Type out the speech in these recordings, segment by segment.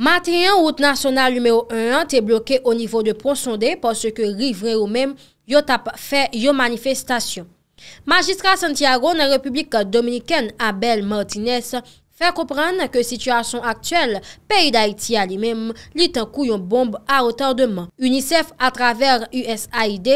Matyen, route nasyonal lumeo 1-1 te bloke o nivou de Ponsonde, pos se ke rivre ou mem yo tap fe yo manifestasyon. Magistra Santiago nan Republik Dominiken Abel Martinez fe kopran ke situasyon aktuel, peyi da iti alimem li tankou yon bombe a otardeman. UNICEF atraver USAID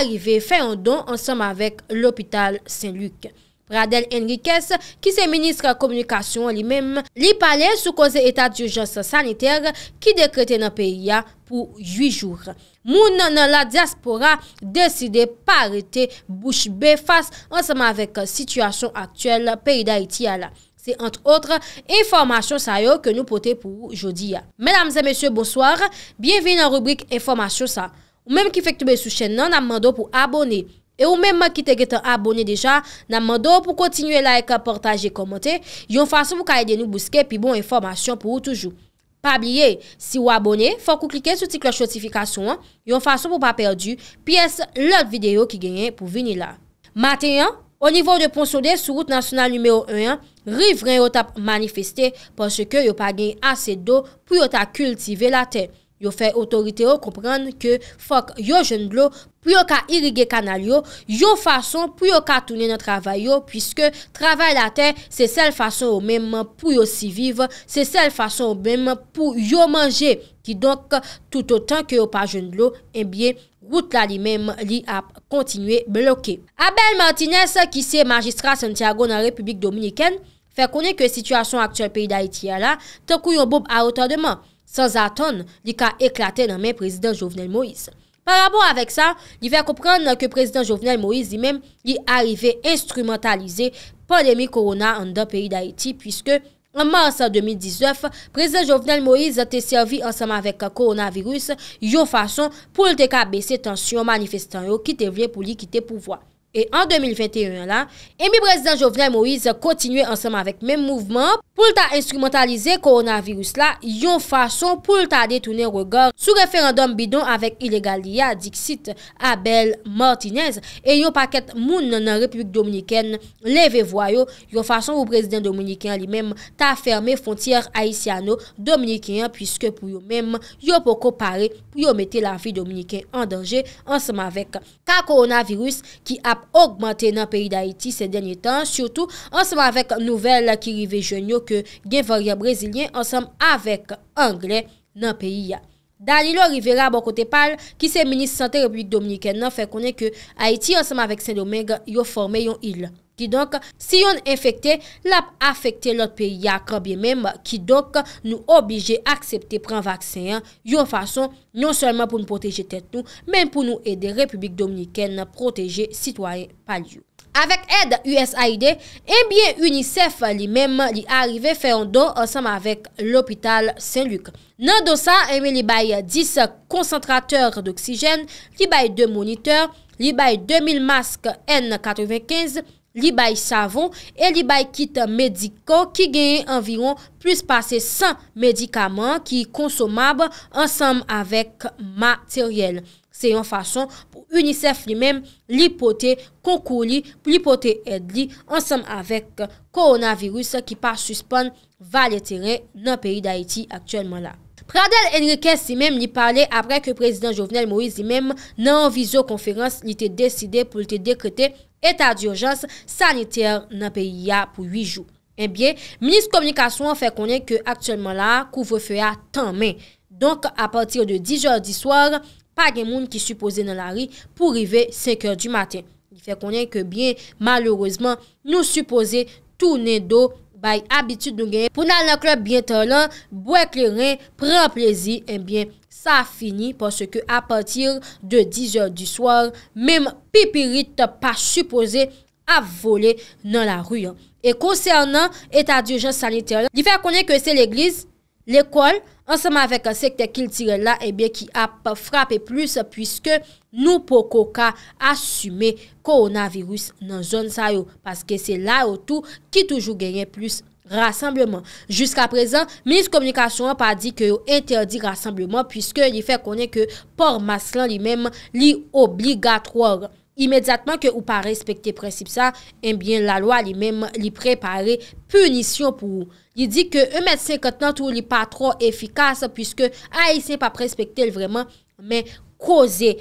arive fe yon don ansam avek l'Hopital Saint-Luc. Fradel Henriquez, ki se Ministre Kommunikasyon li menm, li pale sou koze etat d'urgense saniter ki dekrete nan peyi ya pou 8 jour. Moun nan la diaspora, deside parete bouchbe fas ansama vek sityasyon aktuel peyi da iti ya la. Se antre otre, informasyon sa yo ke nou pote pou jodi ya. Menamze, mesye, bonsoir. Bienveni nan rubrik informasyon sa. Ou menm ki fektebe sou chen nan nan mando pou abone. E ou menman ki te getan abone deja, nanman do pou kontinue like, portaje, komente, yon fason pou ka yede nou buske pi bon informasyon pou ou toujou. Pa blye, si ou abone, fok ou klike sou tik la chotifikasyon, yon fason pou pa perdu, pi es lout videyo ki genyen pou vini la. Matenyan, o nivou de ponso de sou route nasyonal numeo 1, rivren yo ta manifeste ponse ke yo pa genyen ase do pou yo ta kultive la teny. Yo fè autorite yo komprenn ke fòk yo jenlo pou yo ka irige kanal yo, yo fason pou yo ka tounen an travay yo, pwiske travay la tè, se sel fason ou mèm pou yo si viv, se sel fason ou mèm pou yo manje, ki donk tout o tan ke yo pa jenlo, enbyè, eh wout la li mèm li ap kontinue blokè. Abel Martinez, ki se magistra Santiago nan Republik Dominikèn, fè konè kwen situasyon aktuel peyi da iti ya la, tenkou yo boub a otan deman. San zaton li ka eklate nan men prezident Jovenel Moïse. Parabo avèk sa, li vè koupran nan ke prezident Jovenel Moïse li mèm li arrive instrumentalize pandemi korona an dan peyi d'Haïti puisque an mars 2019, prezident Jovenel Moïse te servi ansam avèk koronavirus yon fason pou l te ka bese tensyon manifestan yo ki te vye pou li ki te pouvoi. en 2021 la, emi prezident Jovenel Moïse kontinue ansenman vek men mouvment pou lta instrumentalize koronavirus la, yon fason pou lta detounen regard sou referandom bidon avek illegalia diksit Abel Martinez e yon paket moun nan Republik Dominikene leve voyo yon fason ou prezident Dominikene li men ta ferme fontyer Haitiano Dominikene pwiske pou yon men yon pou kopare pou yon mette la fi Dominikene an denje ansenman vek ka koronavirus ki ap augmente nan peyi d'Haiti se denye tan, surtout ansam avèk nouvel ki rive jenyo ke gen varia brezilien ansam avèk angle nan peyi ya. Dalilo Rivera bokote pal ki se Ministre Santé Republike Dominikè nan fè konè ke Haiti ansam avèk Saint-Domingue yo forme yon il. Ki donk, si yon enfekte, l ap afekte lot peyi akrabye menm ki donk nou obije aksepte pran vaksen yon fason non selman pou nou proteje tet nou, menm pou nou ede Republik Dominikene proteje sitwaye pal yon. Avèk ed USID, enbyen UNICEF li menm li arive fè yon don ansam avèk l opital Saint-Luc. Nan dosan, enbyen li bay 10 koncentrateur d'oksijen, li bay 2 moniteur, li bay 2000 maske N95. li bay savon e li bay kit mediko ki genye environ plus pase 100 medikaman ki konsomab ansam avek materyel. Se yon fason pou UNICEF li menm li pote konkou li pou li pote ed li ansam avek koronavirus ki pa suspon valetere nan peri d'Haiti aktuelman la. Pradel Enriquez li menm li pale apre ke prezident Jovenel Moïse li menm nan an vizyo konferans li te deside pou li te dekote Eta di urjans saniter nan peyi ya pou 8 jou. E bie, minis komunikasyon fe konen ke aktuelman la kouvrefe ya tanmen. Donk a patir de 10 jor di swar, pa gen moun ki supose nan la ri pou rive 5 jor di maten. Fe konen ke bie, malourezman, nou supose toune do kouvrefe. Bay abitud nou gen, pou nan lak lè bientè lan, bwenk lè ren, pren plèzi, enbyen, eh sa fini, pòsè kè a patir de 10 jèr di swar, mèm pipiri tè pa supposè a volè nan la ruyan. E konsè anan, etat di urgen sanite lan, li fè konè kè se l'eglise, L'ekol, ansama vek sekte kil tire la, ebyen eh ki ap frape plus pwiske nou pou koka asume koronavirus nan zon sa yo. Paske se la ou tou ki toujou genyen plus rassembleman. Juska prezan, menis komunikasyon an pa di ki yo enteodi rassembleman pwiske li fe konen ki por maslan li menm li obliga 3 oran. Imediatman ke ou pa respekte prensip sa, enbyen eh la loi li mem li prepare punisyon pou ou. Li di ke 1,50 moun tou li pa tro efikase, pwiske a y se pa prensip tel vreman, men koze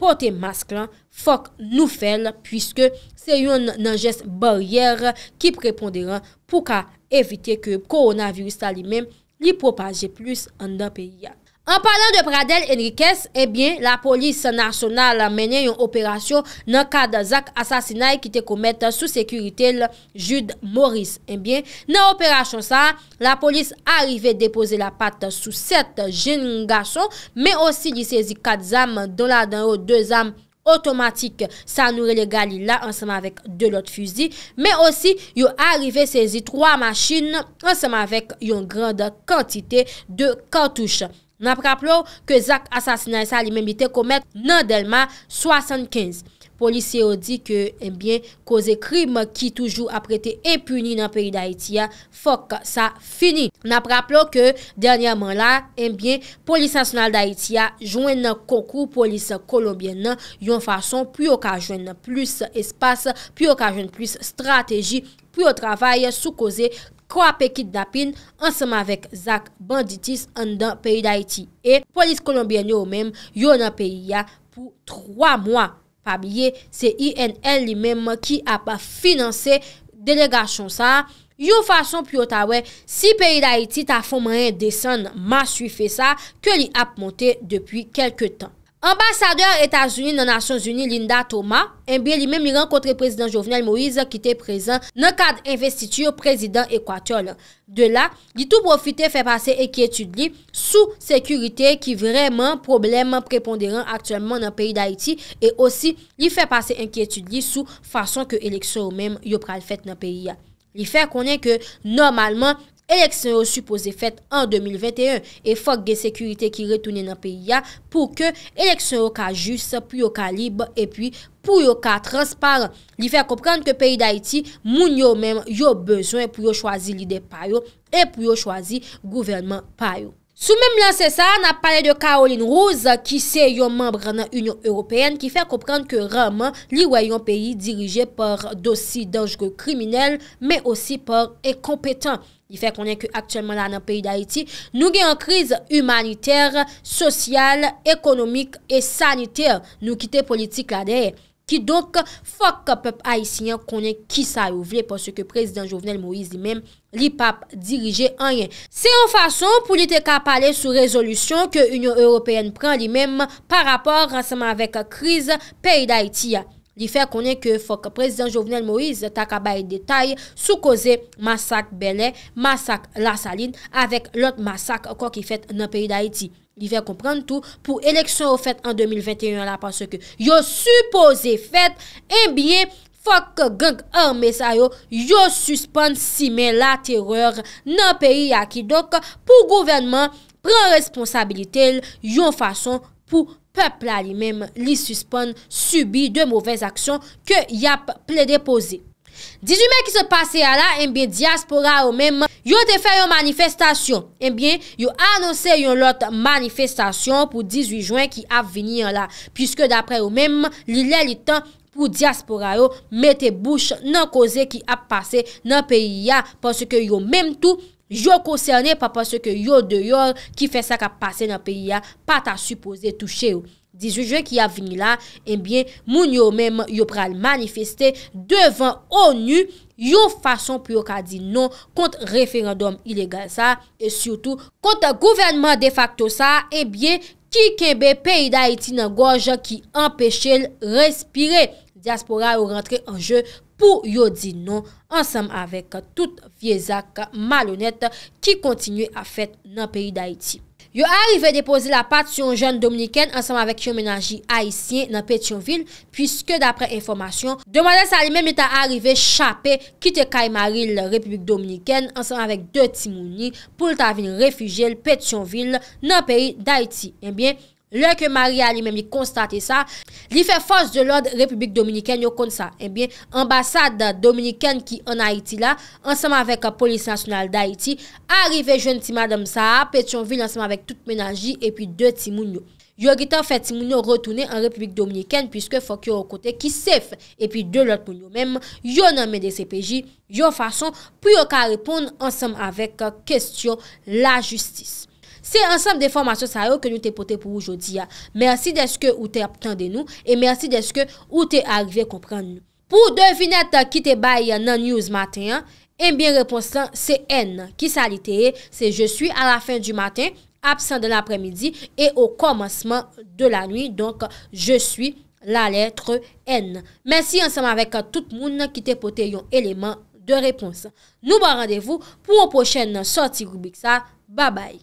pote mask lan, fok nou fel, pwiske se yon nan jes baryer ki preponderan pou ka evite ke koronavirus sa li mem li propaje plus an dan peyak. An padan de Pradel Enriques, ebyen eh la polis nasyonal menen yon operasyon nan kade zak asasinay ki te komet sou sekuritel Jude Maurice. Ebyen eh nan operasyon sa, la polis arrive depoze la pat sou 7 gen nga son, me osi li sezi 4 ame don la dan ou 2 ame otomatik sa nou relegali la anseman vek de lot fuzi, me osi yo arrive sezi 3 machin anseman vek yon grande kantite de kantouche. Napraplo ke Zak asasinalisa li menbite komek nan delman 75. Polisye yo di ke e eh mbyen koze krim ki toujou apre te impuni nan peri da Itiya fok sa fini. Napraplo ke dernyaman la e eh mbyen polis asonal da Itiya jwen nan konkou polis kolombien nan yon fason pou yo kajwen nan plus espase, pou yo kajwen plus strategi, pou yo travaye sou koze kolombien. Kwa pekit dapin, anseman vek Zak Banditis an dan peyi d'Haiti e polis kolombiyen yo mèm, yo nan peyi ya pou 3 mwa. Fabye, se INL li mèm ki a pa finanse denegasyon sa, yo fason piyotawè, si peyi d'Haiti ta fomayen desan ma sui fe sa, ke li ap monte depi kelke tan. Ambasadeur Etats-Unis nan Nasyons-Unis Linda Thomas embè eh li mèm li renkontre prezident Jovenel Moïse ki te prezant nan kade investitio prezident Ekwatol. De la, li tou profite fè pase ekietud li sou sekurite ki vreman problem preponderant aktuellement nan peyi d'Haïti e osi li fè pase ekietud li sou fason ke eleksyon ou mèm yo pral fèt nan peyi ya. Li fè konen ke normalman eleksyon yo supose fet en 2021 e fok gen sekurite ki retounen nan peyi ya pou ke eleksyon yo ka jus, pou yo ka libe e pou yo ka transparan. Li fèr kompran ke peyi d'Haïti moun yo men yo bezwen pou yo chwazi lidè payo e pou yo chwazi gouvernman payo. Sou men blan se sa, na pale de Caroline Rose ki se yo membre nan Union Européenne ki fèr kompran ke raman li wè yon peyi dirije por dosi dangere kriminel men osi por e kompetan. Y fe konen ki aktuelman la nan peyi d'Haiti, nou gen yon kriz humaniter, sosyal, ekonomik e saniter nou kite politik la dey. Ki donk fok pepe Haitien konen ki sa yon vle pou se ke prezident Jovenel Moïse li men li pap dirije anyen. Se yon fason pou li te kap ale sou rezolusyon ke Union Européenne pren li men par rapor ransaman vek kriz peyi d'Haiti ya. Li fè konen ke fòk Prezident Jovenel Moïse takabaye detay sou koze masak belè, masak la saline, avèk lot masak kwa ki fèt nan peri d'Haïti. Li fè kompran tout pou eleksyon ou fèt an 2021 la panse ke yo suppose fèt, eh en biye fòk genk an mesay yo yo suspansime la teror nan peri yaki dok pou gouvenman pren responsabilite yon fason pou fòk. Pepl a li mem li suspon subi de mouvez aksyon ke yap ple depoze. 18 men ki se pase a la, enbyen eh diaspora ou men, yo te fe yon manifestasyon. Enbyen, eh yo anonsen yon lot manifestasyon pou 18 juen ki ap veni an la. Piske dapre ou men, li lè li tan pou diaspora ou mette bouch nan koze ki ap pase nan peyi ya. Pon se ke yo men tou. Yo konserne pa panse ke yo deyor ki fè sa ka pase nan peyi ya pata suppose touche ou. 18 juen ki a vini la, eh moun yo mèm yo pral manifeste devan ONU yo fason pou yo ka di non kont referandom ilegal sa e surtout kont gouvernement de facto sa, e eh bie ki kembe peyi da iti nan gwa jan ki empèche l respire diaspora ou rentre anjeu pou yo di nou ansam avek tout viezak malonet ki kontinye a fèt nan peyi d'Haïti. Yo arive depozi la pat yon joun dominiken ansam avek yon menaji haïsien nan Pétionville, pwiske d'apre informasyon, demanè sa li mèm yon ta arive chapè kite Kaymaril Republik Dominiken ansam avek 2 timouni pou lta vin refugiel Pétionville nan peyi d'Haïti. Eh Lè ke Maria li mèm li konstate sa, li fè fòs de lòd Republik Dominikèn yo kon sa. Ebyen, eh ambasade Dominikèn ki an Haiti la, ansèm avèk Polisi Nationale d'Haïti, arive jènti Madame Sa, pet yon vil ansèm avèk tout menanji, epi dè timoun yo. Yo gita fè timoun yo rotounen an Republik Dominikèn, pyske fò ki yo kote ki sef, epi dè lòd timoun yo mèm, yo nan mèdè CPJ, yo fason pou yo ka repoun ansèm avèk kèstyon la justis. Se ansanm de formasyon sa yo ke nou te pote pou oujodi ya. Mersi deske ou te ap kande nou. E mersi deske ou te arive komprende nou. Pou devinet ki te bay nan youz maten ya. E eh mbyen reponsan se N. Ki sa li teye se je suis a la fin du maten. Absent de l'apremidi. E ou komansman de la nuit. Donk je suis la letre N. Mersi ansanm avek tout moun ki te pote yon eleman de reponsan. Nou ba bon randevou pou ou pochen soti groubik sa. Ba bay.